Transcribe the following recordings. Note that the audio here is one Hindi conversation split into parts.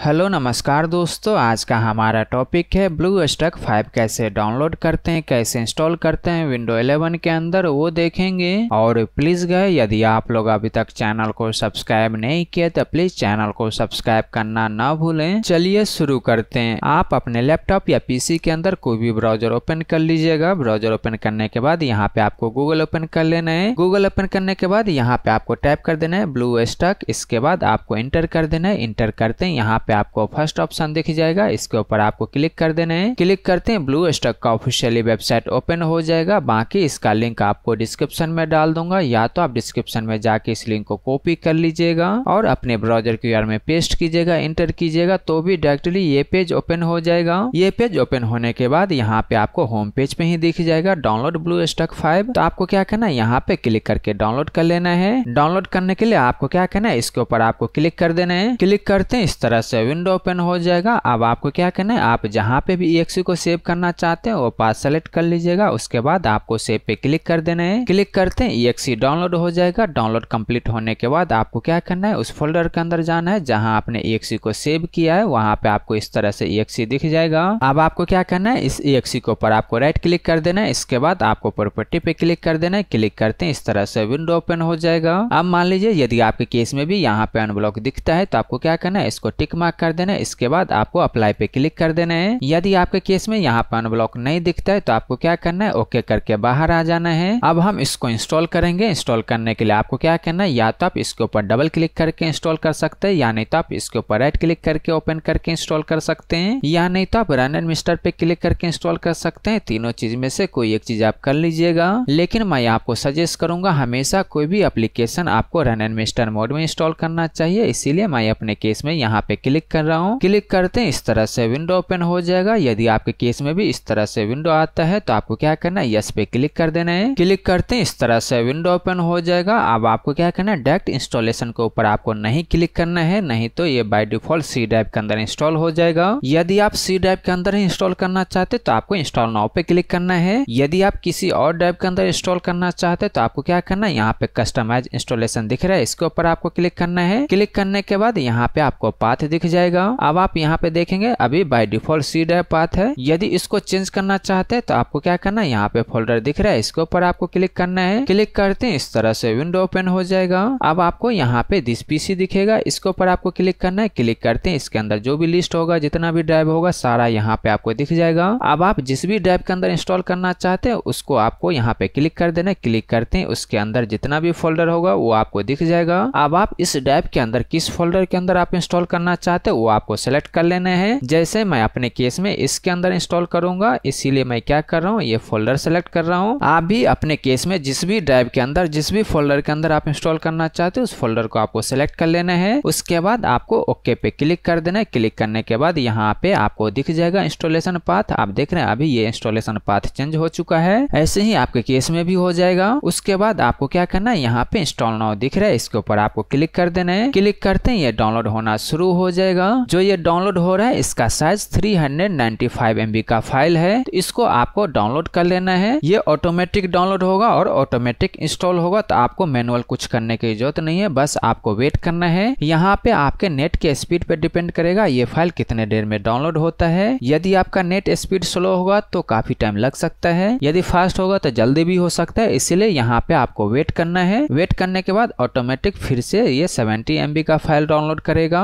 हेलो नमस्कार दोस्तों आज का हमारा टॉपिक है ब्लू स्टक फाइव कैसे डाउनलोड करते हैं कैसे इंस्टॉल करते हैं विंडो 11 के अंदर वो देखेंगे और प्लीज गए यदि आप लोग अभी तक चैनल को सब्सक्राइब नहीं किया तो प्लीज चैनल को सब्सक्राइब करना ना भूलें चलिए शुरू करते हैं आप अपने लैपटॉप या पीसी के अंदर कोई भी ब्राउजर ओपन कर लीजिएगा ब्राउजर ओपन करने के बाद यहाँ पे आपको गूगल ओपन कर लेना है गूगल ओपन करने के बाद यहाँ पे आपको टाइप कर देना है ब्लू स्टक इसके बाद आपको इंटर कर देना है इंटर करते हैं यहाँ पे आपको फर्स्ट ऑप्शन दिख जाएगा इसके ऊपर आपको क्लिक कर देना है क्लिक करते हैं ब्लू स्टॉक का ऑफिशियली वेबसाइट ओपन हो जाएगा बाकी इसका लिंक आपको डिस्क्रिप्शन में डाल दूंगा या तो आप डिस्क्रिप्शन में जाके इस लिंक को कॉपी कर लीजिएगा और अपने ब्राउजर क्यू में पेस्ट कीजिएगा इंटर कीजिएगा तो भी डायरेक्टली ये पेज ओपन हो जाएगा ये पेज ओपन होने के बाद यहाँ पे आपको होम पेज पे ही दिख जाएगा डाउनलोड ब्लू स्टॉक फाइव तो आपको क्या करना है यहाँ पे क्लिक करके डाउनलोड कर लेना है डाउनलोड करने के लिए आपको क्या करना है इसके ऊपर आपको क्लिक कर देना है क्लिक करते हैं इस तरह से विंडो ओपन हो जाएगा अब आपको क्या करना है आप जहाँ पे भी ई को सेव करना चाहते हैं वो पास सेलेक्ट कर लीजिएगा उसके बाद आपको सेव पे क्लिक कर देना है क्लिक करते हैं ई डाउनलोड हो जाएगा डाउनलोड कंप्लीट होने के बाद आपको क्या करना है उस फोल्डर के अंदर जाना है जहाँ आपने ई को सेव किया है वहाँ पे आपको इस तरह से ई दिख जाएगा अब आपको क्या करना है इस ई के ऊपर आपको राइट क्लिक कर देना है इसके बाद आपको प्रॉपर्टी पे क्लिक कर देना है क्लिक करते हैं इस तरह से विंडो ओपन हो जाएगा अब मान लीजिए यदि आपके केस में भी यहाँ पे अनब्लॉक दिखता है तो आपको क्या करना है इसको टिक मार्क कर देना है इसके बाद आपको अप्लाई पे क्लिक कर देना है यदि आपके केस में यहाँ पर अनब्लॉक नहीं दिखता है तो आपको क्या करना है ओके करके बाहर आ जाना है अब हम इसको इंस्टॉल करेंगे इंस्टॉल करने के लिए आपको क्या करना है या तो आप इसके ऊपर डबल क्लिक करके इंस्टॉल कर सकते हैं या नहीं तो आप इसके ऊपर राइट क्लिक करके ओपन करके इंस्टॉल कर सकते हैं या नहीं तो आप रन एंड मिस्टर पे क्लिक करके इंस्टॉल कर सकते हैं तीनों चीज में से कोई एक चीज आप कर लीजिएगा लेकिन मैं आपको सजेस्ट करूंगा हमेशा कोई भी एप्लीकेशन आपको रन एंड मिस्टर मोड में इंस्टॉल करना चाहिए इसीलिए मैं अपने केस में यहाँ पे क्लिक क्लिक कर रहा हूँ क्लिक करते हैं इस तरह से विंडो ओपन हो जाएगा यदि आपके केस में भी इस तरह से विंडो आता है तो आपको क्या करना है यस पे क्लिक कर देना है क्लिक करते हैं इस तरह से विंडो ओपन हो जाएगा अब आपको क्या करना है डायरेक्ट इंस्टॉलेशन के ऊपर आपको नहीं क्लिक करना है नहीं तो ये बाय डिफॉल्ट सी ड्राइव के अंदर इंस्टॉल हो जाएगा यदि आप सी ड्राइव के अंदर इंस्टॉल करना चाहते तो आपको इंस्टॉल नाउ पे क्लिक करना है यदि आप किसी और ड्राइव के अंदर इंस्टॉल करना चाहते तो आपको क्या करना है यहाँ पे कस्टमाइज इंस्टॉलेशन दिख रहा है इसके ऊपर आपको क्लिक करना है क्लिक करने के बाद यहाँ पे आपको पाथ दिख दिख जाएगा अब आप यहाँ पे देखेंगे अभी by default C drive path है यदि इसको चेंज करना चाहते हैं तो आपको क्या करना है यहाँ पे फोल्डर दिख रहा है इसके ऊपर आपको क्लिक करना है क्लिक करते हैं इस तरह से विंडो ओपन हो जाएगा अब आपको यहाँ पे दिस पीसी दिखेगा इसके ऊपर आपको क्लिक करना है क्लिक करते हैं इसके अंदर जो भी लिस्ट होगा जितना भी ड्राइव होगा सारा यहाँ पे आपको दिख जाएगा अब आप जिस भी ड्राइव के अंदर इंस्टॉल करना चाहते हैं उसको आपको यहाँ पे क्लिक कर देना क्लिक करते हैं उसके अंदर जितना भी फोल्डर होगा वो आपको दिख जाएगा अब आप इस ड्राइव के अंदर किस फोल्डर के अंदर आप इंस्टॉल करना चाहते चाहते हो वो आपको सेलेक्ट कर लेने हैं जैसे मैं अपने केस में इसके अंदर इंस्टॉल करूंगा इसीलिए मैं क्या कर रहा हूँ ये फोल्डर सेलेक्ट कर रहा हूँ आप भी अपने केस में जिस भी ड्राइव के अंदर जिस भी फोल्डर के अंदर आप इंस्टॉल करना चाहते हो उस फोल्डर को आपको सेलेक्ट कर लेना है उसके बाद आपको ओके पे क्लिक कर देना है क्लिक करने के बाद यहाँ पे आपको दिख जाएगा इंस्टॉलेशन पाथ आप देख रहे हैं अभी ये इंस्टॉलेशन पाथ चेंज हो चुका है ऐसे ही आपके केस में भी हो जाएगा उसके बाद आपको क्या करना है यहाँ पे इंस्टॉल नाउ दिख रहा है इसके ऊपर आपको क्लिक कर देना है क्लिक करते ही ये डाउनलोड होना शुरू हो जाए जाएगा जो ये डाउनलोड हो रहा है इसका साइज 395 हंड्रेड का फाइल है तो इसको आपको डाउनलोड कर लेना है ये ऑटोमेटिक डाउनलोड होगा और ऑटोमेटिक इंस्टॉल होगा तो आपको मैनुअल कुछ करने की जरूरत नहीं है बस आपको वेट करना है यहाँ पे आपके नेट के स्पीड पर डिपेंड करेगा ये फाइल कितने देर में डाउनलोड होता है यदि आपका नेट स्पीड स्लो होगा तो काफी टाइम लग सकता है यदि फास्ट होगा तो जल्दी भी हो सकता है इसीलिए यहाँ पे आपको वेट करना है वेट करने के बाद ऑटोमेटिक फिर से ये 70 एम का फाइल डाउनलोड करेगा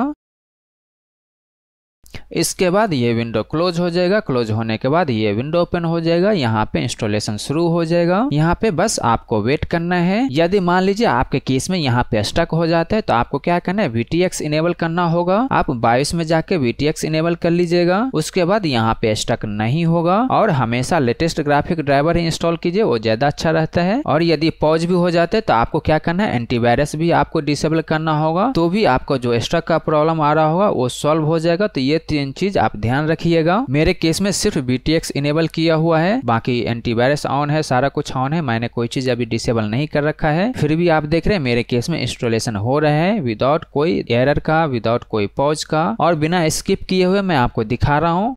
इसके बाद ये विंडो क्लोज हो जाएगा क्लोज होने के बाद ये विंडो ओपन हो जाएगा यहाँ पे इंस्टॉलेशन शुरू हो जाएगा यहाँ पे बस आपको वेट करना है यदि मान लीजिए आपके केस में यहाँ पे स्टक हो जाता है तो आपको क्या करना है वीटीएक्स इनेबल करना होगा आप बायोस में जाके वीटीएक्स इनेबल कर लीजिएगा उसके बाद यहाँ पे स्टक नहीं होगा और हमेशा लेटेस्ट ग्राफिक ड्राइवर ही इंस्टॉल कीजिए वो ज्यादा अच्छा रहता है और यदि पॉज भी हो जाते तो आपको क्या करना है एंटीवायरस भी आपको डिसेबल करना होगा तो भी आपको जो स्टक का प्रॉब्लम आ रहा होगा वो सॉल्व हो जाएगा तो ये तीन चीज आप ध्यान रखिएगा मेरे केस में सिर्फ बी इनेबल किया हुआ है बाकी एंटीवायरस ऑन है सारा कुछ ऑन है मैंने कोई चीज अभी डिसेबल नहीं कर रखा है फिर भी आप देख रहे हैं मेरे केस में इंस्टॉलेशन हो रहा है विदाउट कोई एरर का विदाउट कोई पॉज का और बिना स्किप किए हुए मैं आपको दिखा रहा हूँ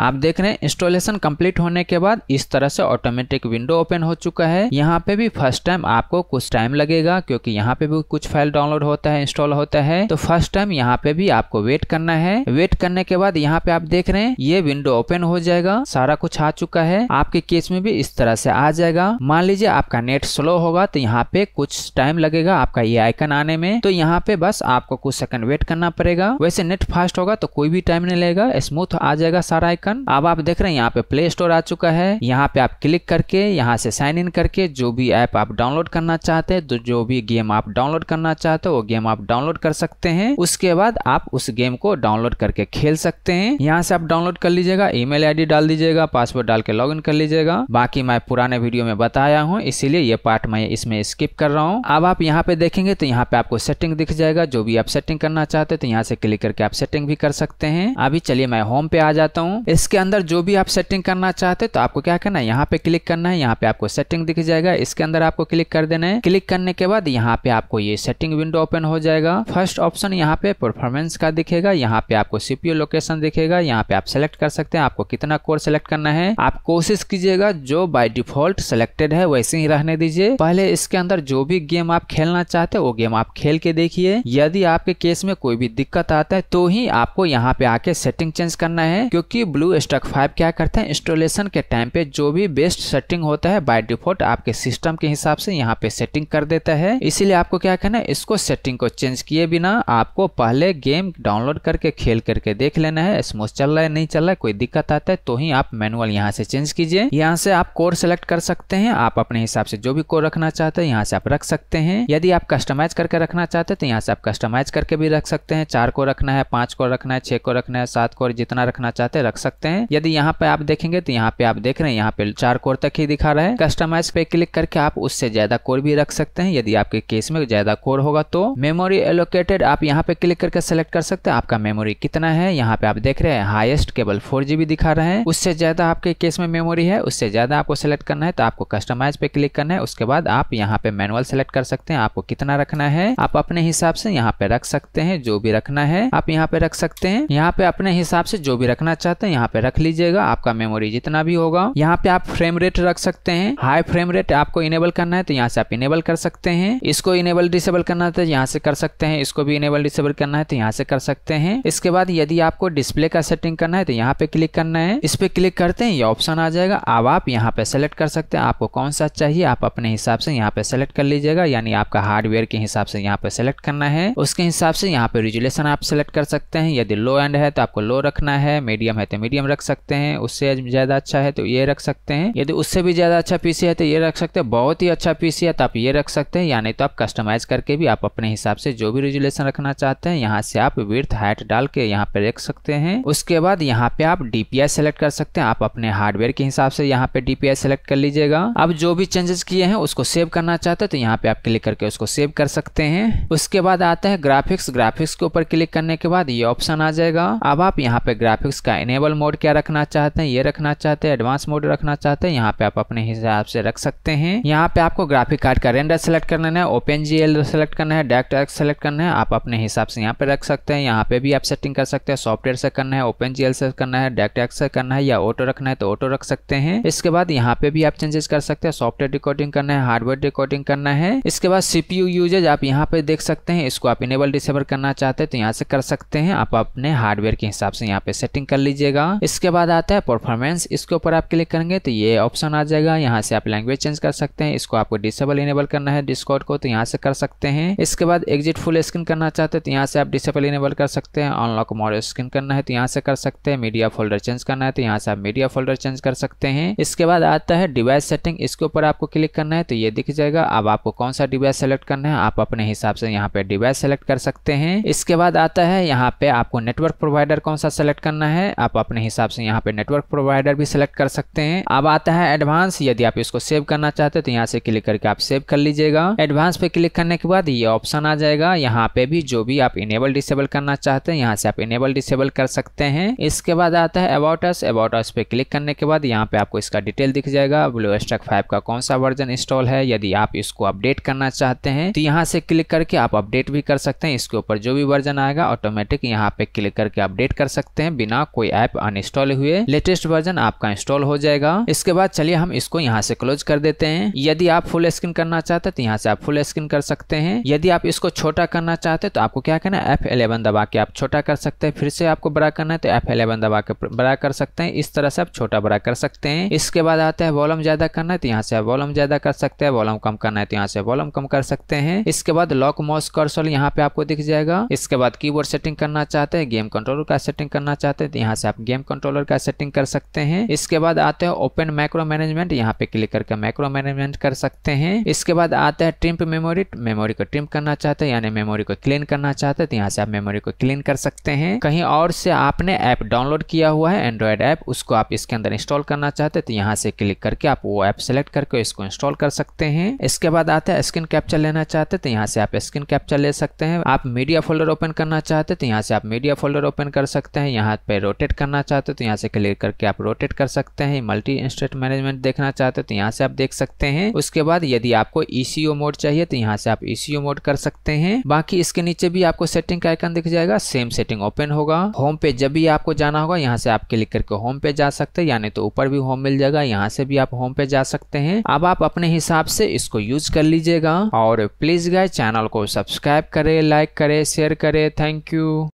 आप देख रहे हैं इंस्टॉलेशन कंप्लीट होने के बाद इस तरह से ऑटोमेटिक विंडो ओपन हो चुका है यहाँ पे भी फर्स्ट टाइम आपको कुछ टाइम लगेगा क्योंकि यहाँ पे भी कुछ फाइल डाउनलोड होता है इंस्टॉल होता है तो फर्स्ट टाइम यहाँ पे भी आपको वेट करना है वेट करने के बाद यहाँ पे आप देख रहे हैं ये विंडो ओपन हो जाएगा सारा कुछ आ चुका है आपके केस में भी इस तरह से आ जाएगा मान लीजिए आपका नेट स्लो होगा तो यहाँ पे कुछ टाइम लगेगा आपका ये आइकन आने में तो यहाँ पे बस आपको कुछ सेकंड वेट करना पड़ेगा वैसे नेट फास्ट होगा तो कोई भी टाइम नहीं लगेगा स्मूथ आ जाएगा सारा आइकन आइकन अब आप देख रहे हैं यहाँ पे प्ले स्टोर आ चुका है यहाँ पे आप क्लिक करके यहाँ से साइन इन करके जो भी ऐप आप डाउनलोड करना चाहते हैं तो जो भी गेम आप डाउनलोड करना चाहते हो वो गेम आप डाउनलोड कर सकते हैं उसके बाद आप उस गेम को डाउनलोड करके खेल सकते हैं यहाँ से आप डाउनलोड कर लीजिएगा ईमेल आईडी डाल दीजिएगा पासवर्ड डाल के लॉग कर लीजिएगा बाकी मैं पुराने वीडियो में बताया हूँ इसीलिए ये पार्ट मैं इसमें स्किप कर रहा हूँ अब आप यहाँ पे देखेंगे तो यहाँ पे आपको सेटिंग दिख जाएगा जो भी आप सेटिंग करना चाहते हैं तो यहाँ से क्लिक करके आप सेटिंग भी कर सकते हैं अभी चलिए मैं होम पे आ जाता हूँ इसके अंदर जो भी आप सेटिंग करना चाहते हैं तो आपको क्या करना है यहाँ पे क्लिक करना है यहाँ पे आपको सेटिंग दिख जाएगा इसके अंदर आपको क्लिक कर देना है क्लिक करने के बाद यहाँ पे आपको ये सेटिंग विंडो ओपन हो जाएगा फर्स्ट ऑप्शन यहाँ पे परफॉर्मेंस का दिखेगा यहाँ पे आपको सीपीओ लोकेशन दिखेगा यहाँ पे आप सेलेक्ट कर सकते हैं आपको कितना कोर सेलेक्ट करना है आप कोशिश कीजिएगा जो बाई डिफॉल्ट सेलेक्टेड है वैसे ही रहने दीजिए पहले इसके अंदर जो भी गेम आप खेलना चाहते हो वो गेम आप खेल के देखिए यदि आपके केस में कोई भी दिक्कत आता है तो ही आपको यहाँ पे आके सेटिंग चेंज करना है क्योंकि ब्लू टू स्टॉक फाइव क्या करते हैं इंस्टॉलेशन के टाइम पे जो भी बेस्ट सेटिंग होता है बाय डिफॉल्ट आपके सिस्टम के हिसाब से यहाँ पे सेटिंग कर देता है इसीलिए आपको क्या करना है इसको सेटिंग को चेंज किए बिना आपको पहले गेम डाउनलोड करके खेल करके देख लेना है स्मूथ चल रहा है नहीं चल रहा है कोई दिक्कत आता है तो ही आप मैनुअल यहाँ से चेंज कीजिए यहाँ से आप कोर सेलेक्ट कर सकते हैं आप अपने हिसाब से जो भी कोर रखना चाहते हैं यहाँ से आप रख सकते हैं यदि आप कस्टमाइज करके रखना चाहते हैं तो यहाँ से आप कस्टमाइज करके भी रख सकते हैं चार को रखना है पांच को रखना है छह को रखना है सात को जितना रखना चाहते हैं रख सकते सकते हैं यदि यहाँ पे आप देखेंगे तो यहाँ पे आप देख रहे हैं यहाँ पे चार कोर तक ही दिखा रहे हैं कस्टमाइज पे क्लिक करके आप उससे ज्यादा कोर भी रख सकते हैं यदि आपके केस में ज्यादा कोर होगा तो मेमोरी एलोकेटेड आप यहाँ पे क्लिक करके सेलेक्ट कर सकते हैं आपका मेमोरी कितना है यहाँ पे आप देख रहे हैं हाइस्ट केवल फोर दिखा रहे हैं उससे ज्यादा आपके केस में मेमोरी है उससे ज्यादा आपको सेलेक्ट करना है तो आपको कस्टमाइज पे क्लिक करना है उसके बाद आप यहाँ पे मैनुअल सेलेक्ट कर सकते हैं आपको कितना रखना है आप अपने हिसाब से यहाँ पे रख सकते हैं जो भी रखना है आप यहाँ पे रख सकते हैं यहाँ पे अपने हिसाब से जो भी रखना चाहते हैं यहाँ यहाँ पे रख लीजिएगा आपका मेमोरी जितना भी होगा यहाँ पे आप फ्रेम रेट रख सकते हैं हाई फ्रेम रेट आपको इनेबल करना है तो यहाँ से आप इनेबल कर सकते हैं इसको इनेबल डिसेबल करना है तो यहाँ से कर सकते हैं इसको भी इनेबल डिसेबल करना है तो यहाँ से कर सकते हैं इसके बाद यदि आपको डिस्प्ले का सेटिंग करना है तो यहाँ पे क्लिक करना है इस पे क्लिक करते हैं ये ऑप्शन आ जाएगा अब आप यहाँ पे सेलेक्ट कर सकते हैं आपको कौन सा चाहिए आप अपने हिसाब से यहाँ पे सेलेक्ट कर लीजिएगा यानी आपका हार्डवेयर के हिसाब से यहाँ पे सेलेक्ट करना है उसके हिसाब से यहाँ पे रिजुलेशन आप सेलेक्ट कर सकते हैं यदि लो एंड है तो आपको लो रखना है मीडियम है तो मीडियम रख सकते हैं उससे ज़्यादा अच्छा है तो ये रख सकते हैं यदि उससे भी ज़्यादा अच्छा पीसी है तो ये रख सकते हैं बहुत ही अच्छा पीसी है तो आप ये रख सकते हैं या नहीं तो आप कस्टमाइज करके भी आप अपने हिसाब से जो भी रेजुलेशन रखना चाहते हैं यहाँ से आप विर्थ हाइट डाल के यहाँ पे रख सकते हैं उसके बाद यहाँ पे आप डीपीआई सेलेक्ट कर सकते हैं आप अपने हार्डवेयर के हिसाब से यहाँ पे डीपीआई सेलेक्ट कर लीजिएगा आप जो भी चेंजेस किए हैं उसको सेव करना चाहते हैं तो यहाँ पे आप क्लिक करके उसको सेव कर सकते हैं उसके बाद आता है ग्राफिक्स ग्राफिक्स के ऊपर क्लिक करने के बाद ये ऑप्शन आ जाएगा अब आप यहाँ पे ग्राफिक्स का इनेबल मोड क्या रखना चाहते हैं ये रखना चाहते हैं एडवांस मोड रखना चाहते हैं यहाँ पे आप अपने हिसाब से रख सकते हैं यहाँ पे आपको ग्राफिक कार्ड का रेंडर सेलेक्ट करना है ओपन जी सेलेक्ट करना है डायरेक्ट सेलेक्ट करना है आप अपने हिसाब से यहाँ पे रख सकते हैं यहाँ पे भी आप सेटिंग कर सकते हैं सॉफ्टवेयर से करना है ओपन जी से करना है डायरेक्ट एक्ट से करना है या ऑटो रखना है तो ऑटो रख सकते हैं इसके बाद यहाँ पे भी आप चेंजेस कर सकते हैं सॉफ्टवेयर रिकॉर्डिंग करना है हार्डवेयर रिकॉर्डिंग करना है इसके बाद सीपीयू यूजेज आप यहाँ पे देख सकते हैं इसको आप इनेबल डिसेबल करना चाहते हैं तो यहाँ से कर सकते हैं आप अपने हार्डवेयर के हिसाब से यहाँ पे सेटिंग कर लीजिएगा जाएगा इसके बाद आता है परफॉर्मेंस इसके ऊपर आप क्लिक करेंगे तो ये ऑप्शन आ जाएगा यहाँ से आप लैंग्वेज चेंज कर सकते हैं इसको आपको डिसेबल इनेबल करना है डिस्कॉर्ड को तो यहाँ से कर सकते हैं इसके बाद एग्जिट फुल स्क्रीन करना चाहते हैं तो यहाँ से आप डिसेबल इनेबल कर सकते हैं अनलॉक मोड स्क्रीन करना है तो यहाँ से कर सकते हैं मीडिया फोल्डर चेंज करना है तो यहाँ से आप मीडिया फोल्डर चेंज कर सकते हैं इसके बाद आता है डिवाइस सेटिंग इसके ऊपर आपको क्लिक करना है तो ये दिख जाएगा अब आपको कौन सा डिवाइस सेलेक्ट करना है आप अपने हिसाब से यहाँ पे डिवाइस सेलेक्ट कर सकते हैं इसके बाद आता है यहाँ पे आपको नेटवर्क प्रोवाइडर कौन सा सेलेक्ट करना है आप अपने अपने हिसाब से यहाँ पे नेटवर्क प्रोवाइडर भी सिलेक्ट कर सकते हैं अब आता है एडवांस यदि आप इसको सेव करना चाहते हो तो यहाँ से क्लिक करके आप सेव कर लीजिएगा एडवांस पे क्लिक करने के बाद ये ऑप्शन आ जाएगा यहाँ पे भी जो भी आप इनेबल डिसेबल करना चाहते हैं यहाँ से आप इनेबल डिसेबल कर सकते हैं इसके बाद आता है अबाउट अस अबाउट अस पे क्लिक करने के बाद यहाँ पे आपको इसका डिटेल दिख जाएगा ब्लू स्टक फाइव का कौन सा वर्जन इंस्टॉल है यदि आप इसको अपडेट करना चाहते हैं तो यहाँ से क्लिक करके आप अपडेट भी कर सकते हैं इसके ऊपर जो भी वर्जन आएगा ऑटोमेटिक यहाँ पे क्लिक करके अपडेट कर सकते हैं बिना कोई ऐप अनइंस्टॉल हुए लेटेस्ट वर्जन आपका इंस्टॉल हो जाएगा इसके बाद चलिए हम इसको यहाँ से क्लोज कर देते हैं यदि आप फुल स्क्रीन करना चाहते हैं तो यहाँ से आप फुल स्क्रीन कर सकते हैं यदि आप इसको छोटा करना चाहते हैं तो आपको क्या करना एफ एलेवन दबा के आप छोटा कर सकते हैं फिर से आपको बड़ा करना है तो एफ एलेवन दबा के बड़ा कर सकते हैं इस तरह से आप छोटा बड़ा कर सकते हैं इसके बाद आता है वॉल्यूम ज्यादा करना है तो यहाँ से आप वॉल्यूम ज्यादा कर सकते हैं वॉल्यूम कम करना है तो यहाँ से वॉल्यूम कम कर सकते हैं इसके बाद लॉक मॉस कर्सल यहाँ पे आपको दिख जाएगा इसके बाद कीबोर्ड सेटिंग करना चाहते हैं गेम कंट्रोल का सेटिंग करना चाहते हैं तो यहाँ से आप गेम गेम कंट्रोलर का सेटिंग कर सकते हैं इसके बाद आते हैं ओपन माइक्रो मैनेजमेंट यहाँ पे क्लिक करके माइक्रो मैनेजमेंट कर सकते हैं इसके बाद आता है ट्रिम्प मेमोरी मेमोरी को ट्रिम करना चाहते हैं यानी मेमोरी को क्लीन करना चाहते हैं तो यहाँ से आप मेमोरी को क्लीन कर सकते हैं कहीं और से आपने ऐप डाउनलोड किया हुआ है एंड्रॉयड ऐप उसको आप इसके अंदर इंस्टॉल करना चाहते हैं तो यहाँ से क्लिक करके आप वो ऐप सेलेक्ट करके इसको इंस्टॉल कर सकते हैं इसके बाद आता है स्क्रीन कैप्चर लेना चाहते हैं तो यहाँ से आप स्क्रीन कैप्चर ले सकते हैं आप मीडिया फोल्डर ओपन करना चाहते हैं तो यहाँ से आप मीडिया फोल्डर ओपन कर सकते हैं यहाँ पे रोटेट करना चाहते हो तो यहाँ से क्लिक करके आप रोटेट कर सकते हैं मल्टी इंस्टेट मैनेजमेंट देखना चाहते हो तो यहाँ से आप देख सकते हैं उसके बाद यदि आपको ईसीओ मोड चाहिए तो यहाँ से आप ईसीओ मोड कर सकते हैं बाकी इसके नीचे भी आपको सेटिंग का आइकन दिख जाएगा सेम सेटिंग ओपन होगा होम पे जब भी आपको जाना होगा यहाँ से आप क्लिक करके होम पे जा सकते हैं यानी तो ऊपर भी होम मिल जाएगा यहाँ से भी आप होम पे जा सकते हैं अब आप अपने हिसाब से इसको यूज कर लीजिएगा और प्लीज गाय चैनल को सब्सक्राइब करे लाइक करे शेयर करे थैंक यू